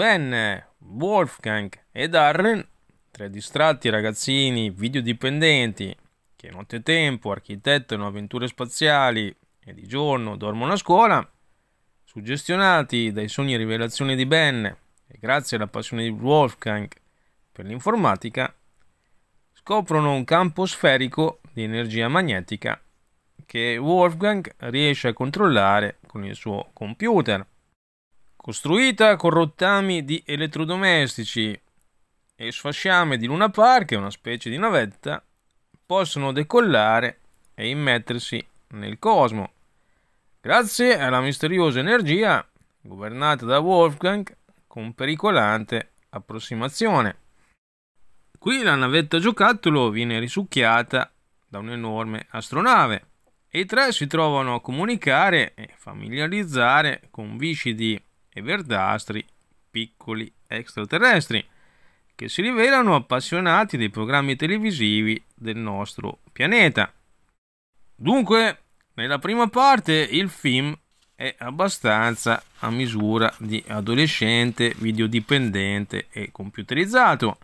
Ben, Wolfgang e Darren, tre distratti ragazzini videodipendenti che nottetempo architettano avventure spaziali e di giorno dormono a scuola, suggestionati dai sogni e rivelazioni di Ben e grazie alla passione di Wolfgang per l'informatica, scoprono un campo sferico di energia magnetica che Wolfgang riesce a controllare con il suo computer costruita con rottami di elettrodomestici e sfasciame di Luna Park, una specie di navetta, possono decollare e immettersi nel cosmo. Grazie alla misteriosa energia governata da Wolfgang con pericolante approssimazione. Qui la navetta giocattolo viene risucchiata da un'enorme astronave e i tre si trovano a comunicare e familiarizzare con viscidi e verdastri piccoli extraterrestri che si rivelano appassionati dei programmi televisivi del nostro pianeta. Dunque, nella prima parte il film è abbastanza a misura di adolescente, videodipendente e computerizzato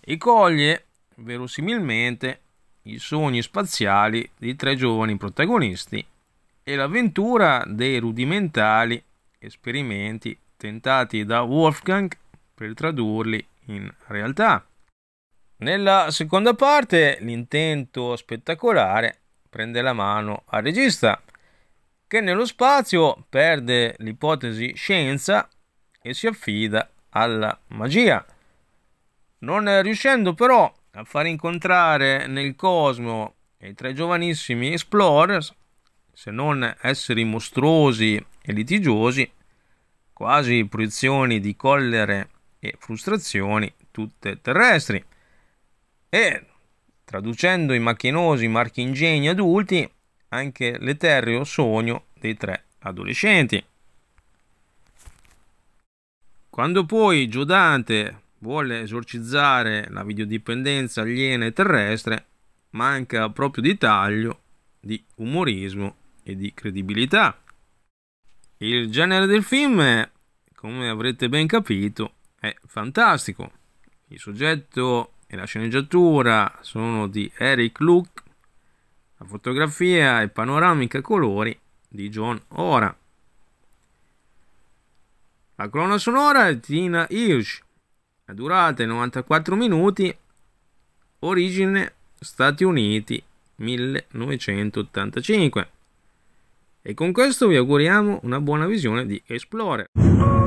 e coglie verosimilmente i sogni spaziali di tre giovani protagonisti e l'avventura dei rudimentali esperimenti tentati da Wolfgang per tradurli in realtà. Nella seconda parte l'intento spettacolare prende la mano al regista, che nello spazio perde l'ipotesi scienza e si affida alla magia, non riuscendo però a far incontrare nel cosmo i tre giovanissimi esplorers se non esseri mostruosi e litigiosi, quasi proiezioni di collere e frustrazioni tutte terrestri. E, traducendo i macchinosi marchingegni adulti, anche l'eterreo sogno dei tre adolescenti. Quando poi Giodante vuole esorcizzare la videodipendenza aliena e terrestre, manca proprio di taglio, di umorismo e di credibilità. Il genere del film, come avrete ben capito, è fantastico. Il soggetto e la sceneggiatura sono di Eric Luke, la fotografia e panoramica colori di John Ora. La colonna sonora è Tina Hirsch, la durata è 94 minuti, origine Stati Uniti 1985. E con questo vi auguriamo una buona visione di Explorer.